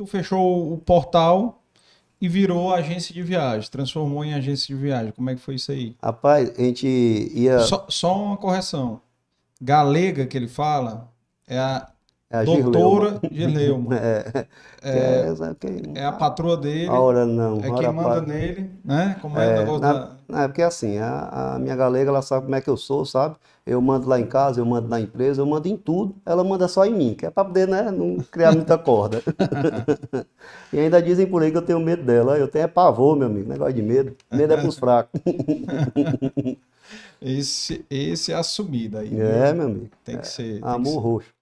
tu fechou o portal e virou agência de viagem, transformou em agência de viagem. Como é que foi isso aí? Rapaz, a gente ia. Só, só uma correção. Galega que ele fala é a é Doutora Gileuma. É, é, é, é, é, a patroa dele. Ora não. É ora quem manda nele, né? Como é, é na, na, Porque é assim, a, a, minha galega, ela sabe como é que eu sou, sabe? Eu mando lá em casa, eu mando na empresa, eu mando em tudo. Ela manda só em mim, que é para poder, né, não criar muita corda. e ainda dizem por aí que eu tenho medo dela. Eu tenho é pavor, meu amigo. Negócio de medo. Medo é pros fracos. esse, esse é assumido aí. É, né? meu amigo. Tem que ser. Amor roxo.